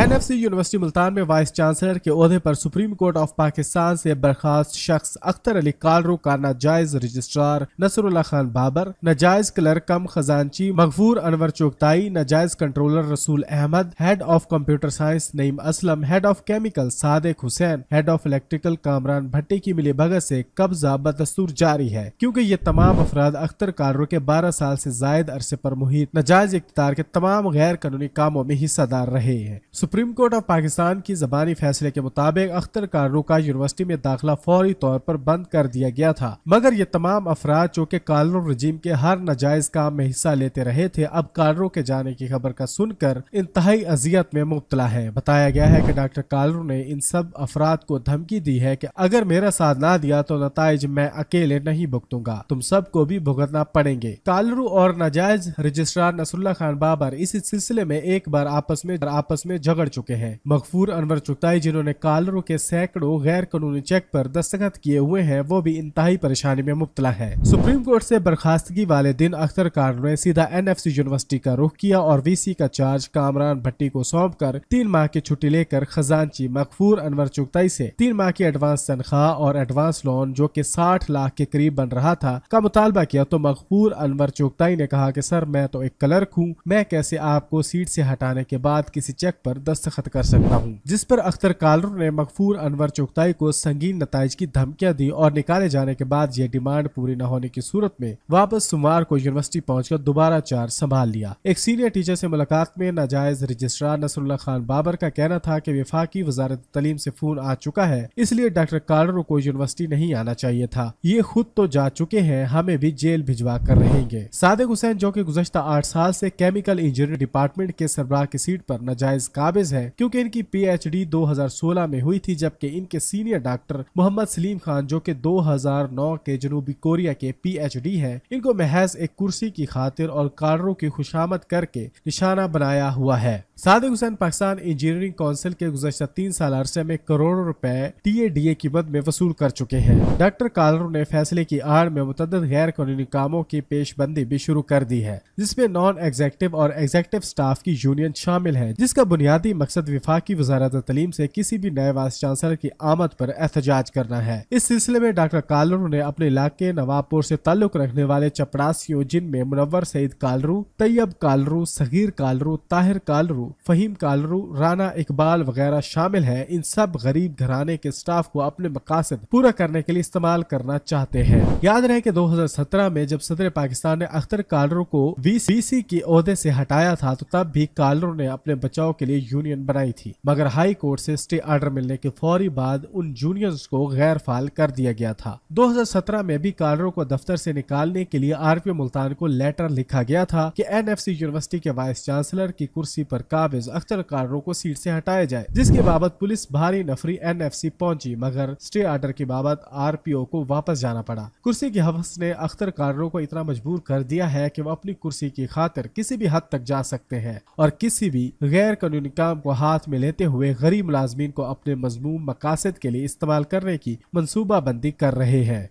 NFC university Multan में vice chancellor के अहदे पर सुप्रीम कोर्ट ऑफ पाकिस्तान से बर्खास्त शख्स अख्तर अली कालरू का नाजायज रजिस्ट्रार नसरुल्ला खान बाबर नाजायज क्लर्क कम खजानची मकफूर अनवर चोगताई नाजायज controller Rasool Ahmed head of computer science Naeem Aslam head of chemical Sadiq Hussain head of electrical Kamran Bhatti की मिली भगत से कब्जा बदस्तूर जारी है क्यूँकी ये तमाम अफराद अख्तर कालरू के बारह साल ऐसी जायद अरसे पर मुहित नाजायज इकतदार के तमाम गैर कानूनी कामों में हिस्सादार रहे हैं सुप्रीम कोर्ट ऑफ पाकिस्तान की जबानी फैसले के मुताबिक अख्तर कारों का यूनिवर्सिटी में दाखिला फौरी तौर पर बंद कर दिया गया था मगर ये तमाम अफराद जो कि कानून रजीम के हर नाजायज काम में हिस्सा लेते रहे थे अब कानरों के जाने की खबर का सुनकर इंतहाई अजियत में मुबतला है बताया गया है की डॉक्टर कालरू ने इन सब अफराद को धमकी दी है की अगर मेरा साथ ना दिया तो नतज मैं अकेले नहीं भुगतूंगा तुम सबको भी भुगतना पड़ेंगे कालरू और नाजायज रजिस्ट्रार नसुल्ला खान बाबर इस सिलसिले में एक बार आपस में आपस में झगड़ चुके हैं मकफूर अनवर चुगताई जिन्होंने कालरों के सैकड़ों गैर कानूनी चेक पर दस्तखत किए हुए हैं वो भी इंतहाई परेशानी में मुबतला है सुप्रीम कोर्ट से बर्खास्तगी वाले दिन अख्तर कार ने सीधा सी यूनिवर्सिटी का रुख किया और वीसी का चार्ज कामरान भट्टी को सौंप कर तीन माह की छुट्टी लेकर खजानची मकफूर अनवर चुगताई ऐसी तीन माह की एडवांस तनख्वाह और एडवांस लोन जो की साठ लाख के करीब बन रहा था का मुतालबा किया तो मकफूर अनवर चुगताई ने कहा की सर मैं तो एक क्लर्क हूँ मैं कैसे आपको सीट से हटाने के बाद किसी चेक पर जबरदस्त खत कर सकता हूँ जिस पर अख्तर कालरू ने मकफूर अनवर चुगताई को संगीन नतज की धमकियाँ दी और निकाले जाने के बाद ये डिमांड पूरी न होने की सूरत में वापस सोमवार को यूनिवर्सिटी पहुँच दोबारा चार्ज संभाल लिया एक सीनियर टीचर ऐसी मुलाकात में नाजायज रजिस्ट्रार नसरुल्ला खान बाबर का कहना था की विफाकी वजारत तलीम ऐसी फोन आ चुका है इसलिए डॉक्टर कालरू को यूनिवर्सिटी नहीं आना चाहिए था ये खुद तो जा चुके हैं हमें भी जेल भिजवा कर रहेंगे सादिक हुसैन जो की गुजशत आठ साल ऐसी केमिकल इंजीनियरिंग डिपार्टमेंट के सरबराह की सीट आरोप नाजायज काम काबिज है क्योंकि इनकी पीएचडी 2016 में हुई थी जबकि इनके सीनियर डॉक्टर मोहम्मद सलीम खान जो कि 2009 के जनूबी कोरिया के पीएचडी हैं इनको महज एक कुर्सी की खातिर और कारों की खुशामद करके निशाना बनाया हुआ है सादिक हुसैन पाकिस्तान इंजीनियरिंग काउंसिल के गुजशत तीन साल अरसे में करोड़ों रुपए टीएडीए की मद में वसूल कर चुके हैं डॉक्टर कालरों ने फैसले की आड़ में मुतद गैर कानूनी कामों की पेशबंदी भी शुरू कर दी है जिसमें नॉन एग्जेक्टिव और एग्जेक्टिव स्टाफ की यूनियन शामिल है जिसका बुनियाद बुनियादी मकसद की वजारत तलीम से किसी भी नए वाइस चांसलर की आमद पर एहतजाज करना है इस सिलसिले में डॉक्टर कालरू ने अपने इलाके नवाबपुर से ताल्लुक रखने वाले चपरासियों जिनमें मुनवर सईद कालरू तैयब कालरू सगीर कालरू ताहिर कालरू फहीम कालरू राना इकबाल वगैरह शामिल है इन सब गरीब घराने के स्टाफ को अपने मकासद पूरा करने के लिए इस्तेमाल करना चाहते हैं याद रहे हजार सत्रह में जब सदर पाकिस्तान ने अख्तर कालरू को वीसी की अहदे ऐसी हटाया था तो तब भी कालरू ने अपने बचाव के लिए यूनियन बनाई थी मगर हाई कोर्ट से स्टे ऑर्डर मिलने के फौरी बाद उन यूनियंस को गैर फाल कर दिया गया था 2017 में भी कार्डरों को दफ्तर से निकालने के लिए आरपीओ मुल्तान को लेटर लिखा गया था कि एनएफसी यूनिवर्सिटी के वाइस चांसलर की कुर्सी पर काबिज अख्तर कार्डरों को सीट से हटाया जाए जिसके बाबत पुलिस भारी नफरी एनएफसी पहुंची मगर स्टे ऑर्डर के बाबत आरपीओ को वापस जाना पड़ा कुर्सी की हवस ने अख्तर कार्डरों को इतना मजबूर कर दिया है की वो अपनी कुर्सी की खातिर किसी भी हद तक जा सकते हैं और किसी भी गैर कानूनी इसकाम को हाथ में लेते हुए गरीब मुलाजमीन को अपने मजमूम मकासद के लिए इस्तेमाल करने की मनसूबाबंदी कर रहे हैं